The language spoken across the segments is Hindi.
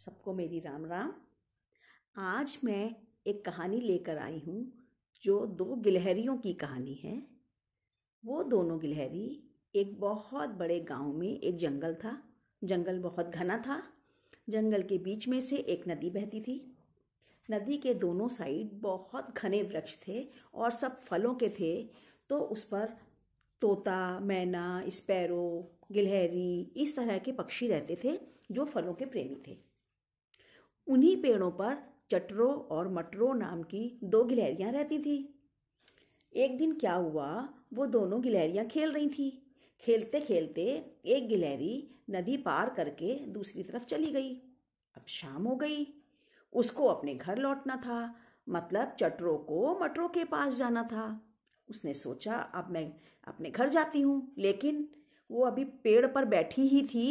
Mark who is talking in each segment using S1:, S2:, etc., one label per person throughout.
S1: सबको मेरी राम राम आज मैं एक कहानी लेकर आई हूँ जो दो गिलहरियों की कहानी है वो दोनों गिलहरी एक बहुत बड़े गांव में एक जंगल था जंगल बहुत घना था जंगल के बीच में से एक नदी बहती थी नदी के दोनों साइड बहुत घने वृक्ष थे और सब फलों के थे तो उस पर तोता मैना स्पैरो गिलहरी इस तरह के पक्षी रहते थे जो फलों के प्रेमी थे उन्हीं पेड़ों पर चटरों और मटरों नाम की दो गिलहरियाँ रहती थी एक दिन क्या हुआ वो दोनों गिलहरियाँ खेल रही थी खेलते खेलते एक गिलहरी नदी पार करके दूसरी तरफ चली गई अब शाम हो गई उसको अपने घर लौटना था मतलब चटरों को मटरों के पास जाना था उसने सोचा अब मैं अपने घर जाती हूँ लेकिन वो अभी पेड़ पर बैठी ही थी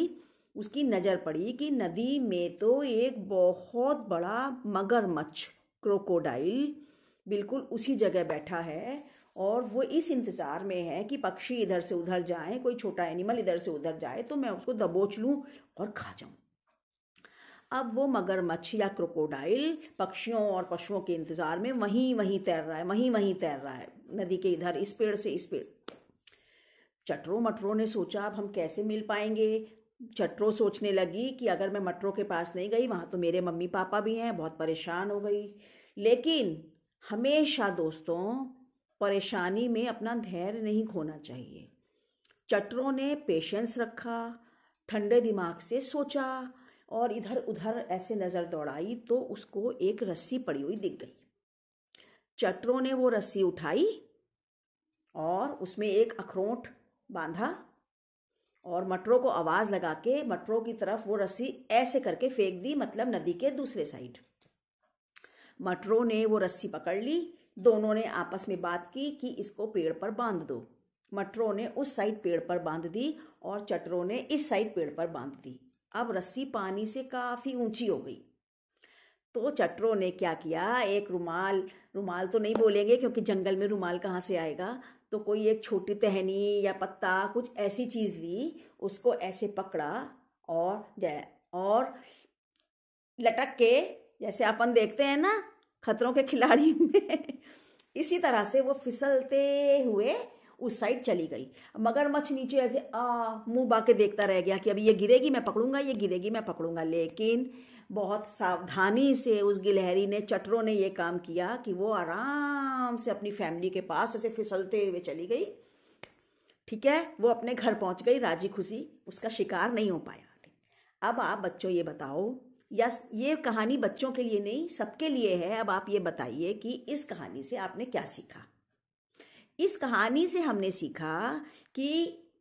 S1: उसकी नज़र पड़ी कि नदी में तो एक बहुत बड़ा मगरमच्छ क्रोकोडाइल बिल्कुल उसी जगह बैठा है और वो इस इंतज़ार में है कि पक्षी इधर से उधर जाए कोई छोटा एनिमल इधर से उधर जाए तो मैं उसको दबोच लूँ और खा जाऊँ अब वो मगरमच्छ या क्रोकोडाइल पक्षियों और पशुओं के इंतज़ार में वहीं वहीं तैर रहा है वहीं वहीं तैर रहा है नदी के इधर इस पेड़ से इस पेड़ चटरों मटरों ने सोचा अब हम कैसे मिल पाएंगे चटरों सोचने लगी कि अगर मैं मटरों के पास नहीं गई वहाँ तो मेरे मम्मी पापा भी हैं बहुत परेशान हो गई लेकिन हमेशा दोस्तों परेशानी में अपना धैर्य नहीं खोना चाहिए चटरों ने पेशेंस रखा ठंडे दिमाग से सोचा और इधर उधर ऐसे नज़र दौड़ाई तो उसको एक रस्सी पड़ी हुई दिख गई चटरों ने वो रस्सी उठाई और उसमें एक अखरोट बांधा और मटरों को आवाज़ लगा के मटरों की तरफ वो रस्सी ऐसे करके फेंक दी मतलब नदी के दूसरे साइड मटरों ने वो रस्सी पकड़ ली दोनों ने आपस में बात की कि इसको पेड़ पर बांध दो मटरों ने उस साइड पेड़ पर बांध दी और चटरों ने इस साइड पेड़ पर बांध दी अब रस्सी पानी से काफ़ी ऊंची हो गई तो चटरों ने क्या किया एक रुमाल रुमाल तो नहीं बोलेंगे क्योंकि जंगल में रुमाल कहाँ से आएगा तो कोई एक छोटी टहनी या पत्ता कुछ ऐसी चीज़ ली उसको ऐसे पकड़ा और जय और लटक के जैसे अपन देखते हैं ना खतरों के खिलाड़ी में इसी तरह से वो फिसलते हुए उस साइड चली गई मगरमच्छ नीचे ऐसे आ मुंह बाके देखता रह गया कि अभी ये गिरेगी मैं पकड़ूंगा ये गिरेगी मैं पकड़ूंगा लेकिन बहुत सावधानी से उस गिलहरी ने चटरों ने ये काम किया कि वो आराम से अपनी फैमिली के पास ऐसे फिसलते हुए चली गई ठीक है वो अपने घर पहुंच गई राजी खुशी उसका शिकार नहीं हो पाया अब आप बच्चों ये बताओ या ये कहानी बच्चों के लिए नहीं सबके लिए है अब आप ये बताइए कि इस कहानी से आपने क्या सीखा इस कहानी से हमने सीखा कि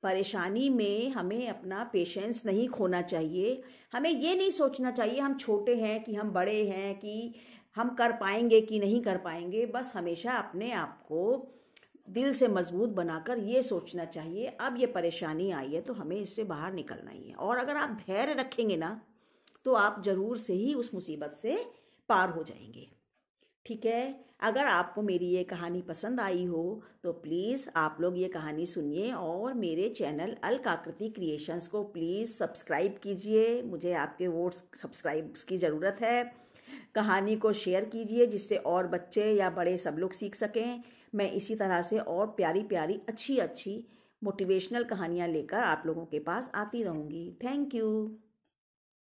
S1: परेशानी में हमें अपना पेशेंस नहीं खोना चाहिए हमें ये नहीं सोचना चाहिए हम छोटे हैं कि हम बड़े हैं कि हम कर पाएंगे कि नहीं कर पाएंगे बस हमेशा अपने आप को दिल से मजबूत बनाकर ये सोचना चाहिए अब ये परेशानी आई है तो हमें इससे बाहर निकलना ही है और अगर आप धैर्य रखेंगे ना तो आप ज़रूर से ही उस मुसीबत से पार हो जाएंगे ठीक है अगर आपको मेरी ये कहानी पसंद आई हो तो प्लीज़ आप लोग ये कहानी सुनिए और मेरे चैनल अलकाकृति क्रिएशंस को प्लीज़ सब्सक्राइब कीजिए मुझे आपके वोट्स सब्सक्राइब्स की ज़रूरत है कहानी को शेयर कीजिए जिससे और बच्चे या बड़े सब लोग सीख सकें मैं इसी तरह से और प्यारी प्यारी अच्छी अच्छी मोटिवेशनल कहानियाँ लेकर आप लोगों के पास आती रहूँगी थैंक यू